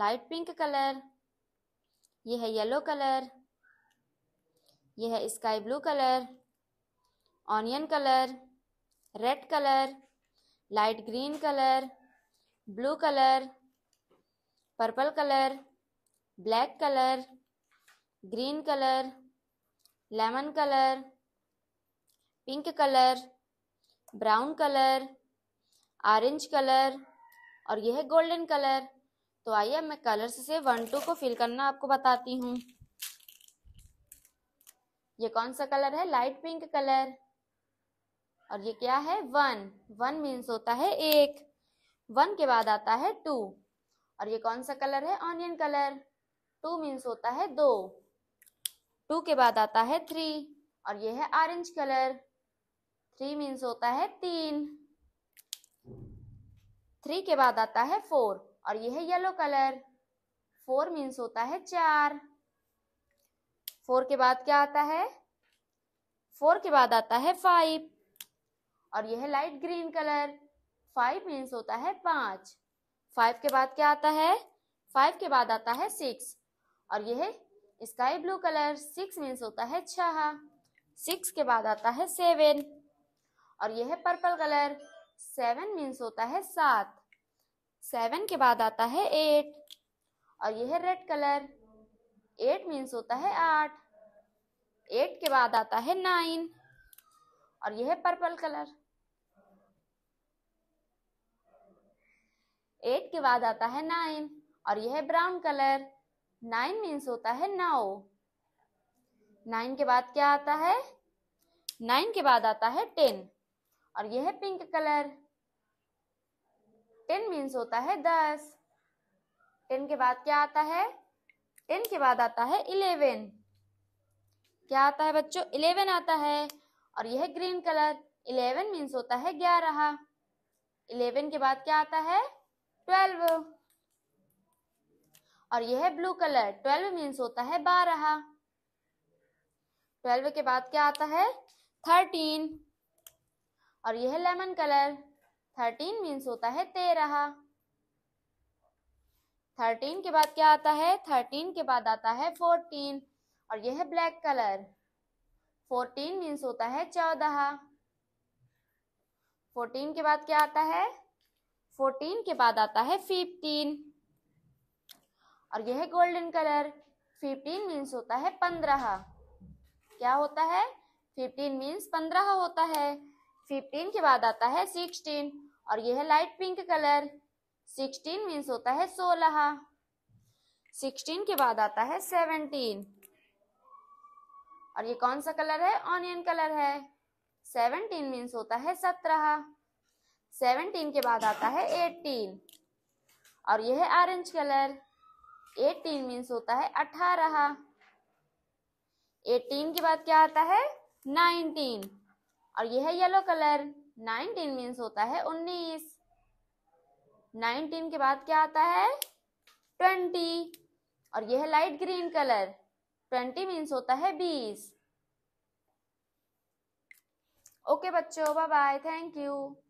light pink colour ये है yellow colour ये है sky blue colour onion colour red colour light green colour blue colour purple colour black colour green colour lemon colour pink colour brown colour orange colour और यह है golden colour तो आइए मैं कलर्स से one two को fill करना आपको बताती हूँ ये कौन सा कलर है लाइट पिंक कलर और ये क्या है वन वन मीन्स होता है एक वन के बाद आता है टू और ये कौन सा कलर है ऑनियन कलर टू मीन्स होता है दो टू के बाद आता है थ्री और ये है ऑरेंज कलर थ्री मीन्स होता है तीन थ्री के बाद आता है फोर और यह है येलो कलर फोर मीन्स होता है चार फोर के बाद क्या आता है फोर के बाद आता है फाइव और यह है light green colour five means होता है पांच फाइव के बाद क्या आता है फाइव के बाद आता है सिक्स और यह sky blue colour six means होता है छह सिक्स के बाद आता है सेवन और यह है पर्पल कलर सेवन मीन्स होता है सात सेवन के बाद आता है एट और यह है रेड कलर एट मीन्स होता है आठ एट के बाद आता है नाइन और यह है पर्पल कलर एट के बाद आता है नाइन और यह है ब्राउन कलर नाइन मीन्स होता है नाओ नाइन के बाद क्या आता है नाइन के बाद आता है टेन और यह है पिंक कलर टेन मीन्स होता है दस टेन के बाद क्या आता है टेन के बाद आता है इलेवन क्या आता है बच्चों इलेवन आता है और यह ग्रीन कलर इलेवन मीन्स होता है ग्यारह इलेवन के बाद क्या आता है ट्वेल्व और यह ब्लू कलर ट्वेल्व मीन्स होता है बारह ट्वेल्व के बाद क्या आता है थर्टीन और यह लेमन कलर थर्टीन मीन्स होता है तेरह थर्टीन के बाद क्या आता है थर्टीन के बाद आता है फोर्टीन और यह है ब्लैक कलर फोर्टीन मीन्स होता है चौदह फोर्टीन के बाद क्या आता है फोर्टीन के बाद आता है फिफ्टीन और यह है गोल्डन कलर फिफ्टीन मीन्स होता है पंद्रह क्या होता है फिफ्टीन मीन्स पंद्रह होता है फिफ्टीन के बाद आता है सिक्सटीन और यह है light pink colour sixteen means होता है सोलह सिक्सटीन के बाद आता है सेवनटीन और ये कौन सा कलर है ऑनियन कलर है सेवनटीन मीन्स होता है सत्रह सेवनटीन के बाद आता है एटीन और यह है ऑरेंज कलर एटीन मीन्स होता है अठारह एटीन के बाद क्या आता है नाइनटीन और यह है येलो कलर नाइनटीन मीन्स होता है उन्नीस नाइनटीन के बाद क्या आता है ट्वेंटी और यह है light green colour twenty means होता है बीस ओके बच्चों बाय बाय थैंक यू